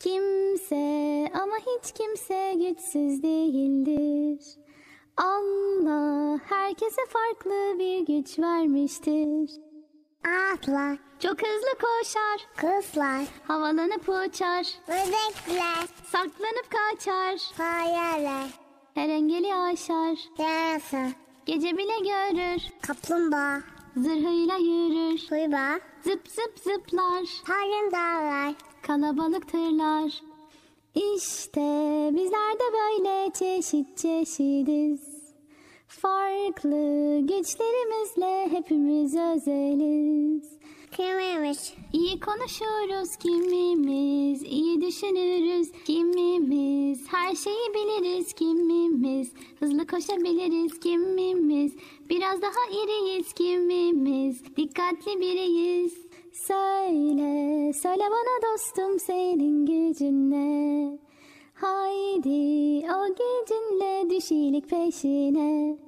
Kimse ama hiç kimse güçsüz değildir. Allah herkese farklı bir güç vermiştir. Atlar Çok hızlı koşar, kızlar, havalanıp uçar, böcekler, saklanıp kaçar, fareler, her engeli aşar, yarasa, gece bile görür, kaplumbağa, Zırhıyla yürür. Tuğba. Zıp zıp zıplar. Tarım dağlar. Kalabalık tırlar. İşte bizler de böyle çeşit çeşidiz. Farklı güçlerimizle hepimiz özeliz. Kime varmış. İyi konuşuruz kimimiz, iyi düşünürüz kimimiz, her şeyi biliriz kimimiz, hızlı koşabiliriz kimimiz, biraz daha iriyiz kimimiz, dikkatli biriyiz. Söyle, söyle bana dostum senin gücün ne? Haydi o gücünle düş iyilik peşine.